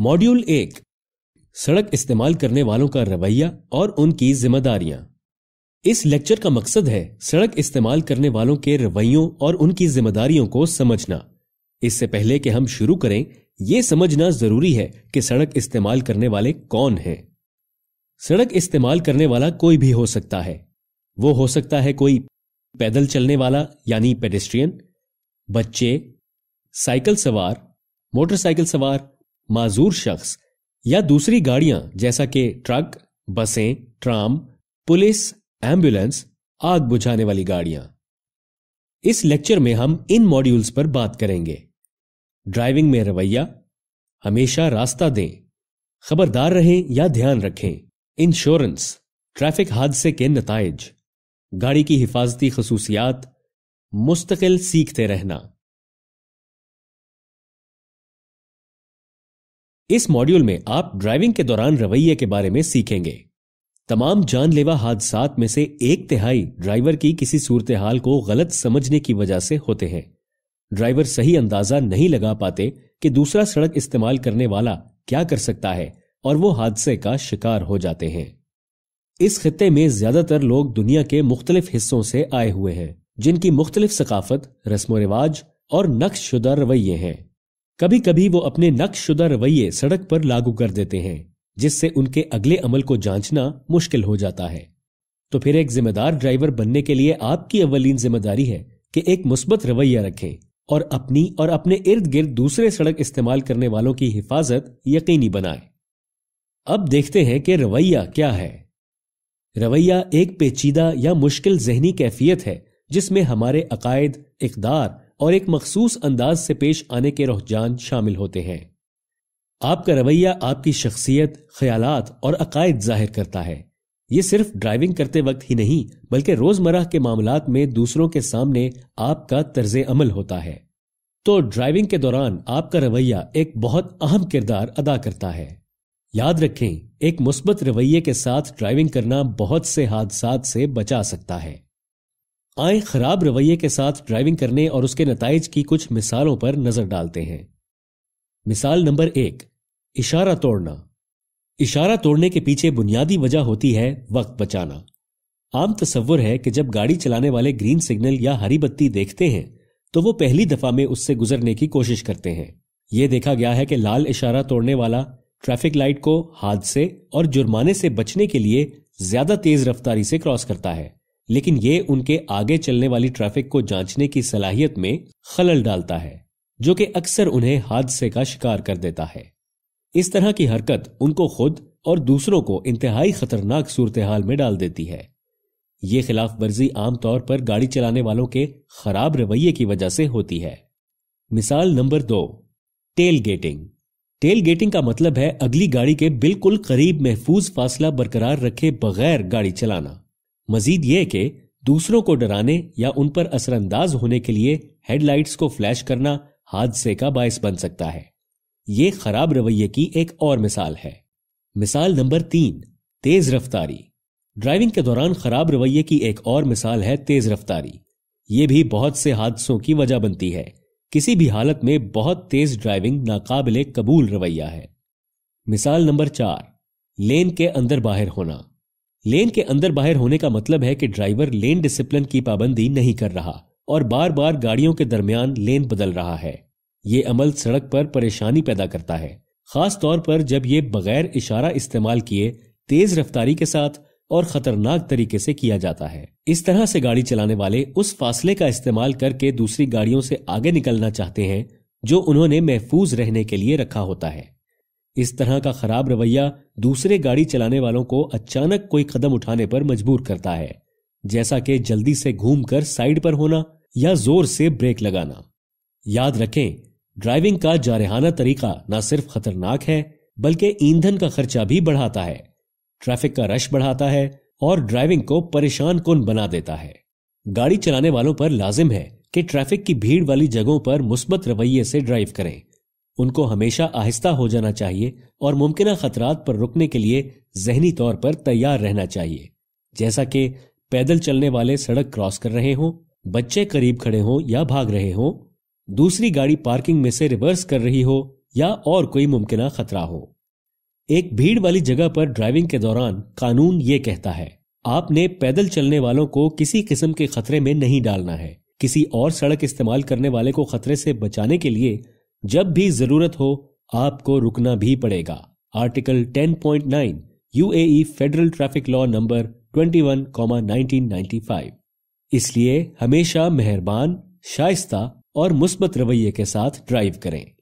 Module एक सड़क इस्तेमाल करने वालों का रवैया और उनकी जिम्मेदारियां इस लेक्चर का मकसद है सड़क इस्तेमाल करने वालों के रवैयों और उनकी जिम्मेदारियों को समझना इससे पहले कि हम शुरू करें यह समझना जरूरी है कि सड़क इस्तेमाल करने वाले कौन हैं सड़क इस्तेमाल करने वाला कोई भी हो सकता है वो हो सकता है कोई पैदल चलने वाला यानी पेडेस्ट्रियन बच्चे साइकिल सवार मोटरसाइकिल सवार माजूर शख्स या दूसरी गाड़ियां जैसा कि ट्रक बसें ट्राम पुलिस एम्बुलेंस आग बुझाने वाली गाड़ियां इस लेक्चर में हम इन मॉड्यूल्स पर बात करेंगे ड्राइविंग में रवैया हमेशा रास्ता दें खबरदार रहें या ध्यान रखें इंश्योरेंस ट्रैफिक हादसे के नतज गाड़ी की हिफाजती खसूसियात मुस्तकिल सीखते रहना इस मॉड्यूल में आप ड्राइविंग के दौरान रवैये के बारे में सीखेंगे तमाम जानलेवा हादसा में से एक तिहाई ड्राइवर की किसी सूरत हाल को गलत समझने की वजह से होते हैं ड्राइवर सही अंदाजा नहीं लगा पाते कि दूसरा सड़क इस्तेमाल करने वाला क्या कर सकता है और वो हादसे का शिकार हो जाते हैं इस खत्े में ज्यादातर लोग दुनिया के मुख्तलिफ हिस्सों से आए हुए हैं जिनकी मुख्तलिफ सकाफत रस्म रिवाज और नक्श शुदा रवैये हैं कभी कभी वो अपने नक्शुदा रवैये सड़क पर लागू कर देते हैं जिससे उनके अगले अमल को जांचना मुश्किल हो जाता है तो फिर एक जिम्मेदार ड्राइवर बनने के लिए आपकी अवलीन जिम्मेदारी है कि एक मुस्बत रवैया रखें और अपनी और अपने इर्द गिर्द दूसरे सड़क इस्तेमाल करने वालों की हिफाजत यकीनी बनाए अब देखते हैं कि रवैया क्या है रवैया एक पेचीदा या मुश्किल जहनी कैफियत है जिसमें हमारे अकायद इकदार और एक मखसूस अंदाज से पेश आने के रुझान शामिल होते हैं आपका रवैया आपकी शख्सियत ख्याल और अकायद जाहिर करता है ये सिर्फ ड्राइविंग करते वक्त ही नहीं बल्कि रोजमर्रा के मामला में दूसरों के सामने आपका तर्ज अमल होता है तो ड्राइविंग के दौरान आपका रवैया एक बहुत अहम किरदार अदा करता है याद रखें एक मुस्बत रवैये के साथ ड्राइविंग करना बहुत से हादसा से बचा सकता है आए खराब रवैये के साथ ड्राइविंग करने और उसके नतज की कुछ मिसालों पर नजर डालते हैं मिसाल नंबर एक इशारा तोड़ना इशारा तोड़ने के पीछे बुनियादी वजह होती है वक्त बचाना आम तस्वुर है कि जब गाड़ी चलाने वाले ग्रीन सिग्नल या हरी बत्ती देखते हैं तो वो पहली दफा में उससे गुजरने की कोशिश करते हैं यह देखा गया है कि लाल इशारा तोड़ने वाला ट्रैफिक लाइट को हादसे और जुर्माने से बचने के लिए ज्यादा तेज रफ्तारी से क्रॉस करता है लेकिन ये उनके आगे चलने वाली ट्रैफिक को जांचने की सलाहियत में खलल डालता है जो कि अक्सर उन्हें हादसे का शिकार कर देता है इस तरह की हरकत उनको खुद और दूसरों को इंतहाई खतरनाक सूरत हाल में डाल देती है ये खिलाफ वर्जी आमतौर पर गाड़ी चलाने वालों के खराब रवैये की वजह से होती है मिसाल नंबर दो टेल गेटिंग टेल गेटिंग का मतलब है अगली गाड़ी के बिल्कुल करीब महफूज फासला बरकरार रखे बगैर गाड़ी चलाना मजीद ये कि दूसरों को डराने या उन पर असरअंदाज होने के लिए हेडलाइट्स को फ्लैश करना हादसे का बायस बन सकता है ये खराब रवैये की एक और मिसाल है मिसाल नंबर तीन तेज रफ्तारी ड्राइविंग के दौरान खराब रवैये की एक और मिसाल है तेज रफ्तारी ये भी बहुत से हादसों की वजह बनती है किसी भी हालत में बहुत तेज ड्राइविंग नाकाबिले कबूल रवैया है मिसाल नंबर चार लेन के अंदर बाहर होना लेन के अंदर बाहर होने का मतलब है कि ड्राइवर लेन डिसिप्लिन की पाबंदी नहीं कर रहा और बार बार गाड़ियों के दरमियान लेन बदल रहा है ये अमल सड़क पर परेशानी पैदा करता है खास तौर पर जब ये बगैर इशारा इस्तेमाल किए तेज रफ्तारी के साथ और खतरनाक तरीके से किया जाता है इस तरह से गाड़ी चलाने वाले उस फासले का इस्तेमाल करके दूसरी गाड़ियों से आगे निकलना चाहते हैं जो उन्होंने महफूज रहने के लिए रखा होता है इस तरह का खराब रवैया दूसरे गाड़ी चलाने वालों को अचानक कोई कदम उठाने पर मजबूर करता है जैसा कि जल्दी से घूमकर साइड पर होना या जोर से ब्रेक लगाना याद रखें ड्राइविंग का जारहाना तरीका न सिर्फ खतरनाक है बल्कि ईंधन का खर्चा भी बढ़ाता है ट्रैफिक का रश बढ़ाता है और ड्राइविंग को परेशान कन बना देता है गाड़ी चलाने वालों पर लाजिम है कि ट्रैफिक की भीड़ वाली जगहों पर मुस्बत रवैये से ड्राइव करें उनको हमेशा आहिस्ता हो जाना चाहिए और मुमकिन खतरात पर रुकने के लिए जहनी तौर पर तैयार रहना चाहिए जैसा कि पैदल चलने वाले सड़क क्रॉस कर रहे हों बच्चे करीब खड़े हों या भाग रहे हों दूसरी गाड़ी पार्किंग में से रिवर्स कर रही हो या और कोई मुमकिन खतरा हो एक भीड़ वाली जगह पर ड्राइविंग के दौरान कानून ये कहता है आपने पैदल चलने वालों को किसी किस्म के खतरे में नहीं डालना है किसी और सड़क इस्तेमाल करने वाले को खतरे से बचाने के लिए जब भी जरूरत हो आपको रुकना भी पड़ेगा article 10.9 UAE federal traffic law number 21,1995। इसलिए हमेशा मेहरबान शाइस्ता और मुस्बत रवैये के साथ ड्राइव करें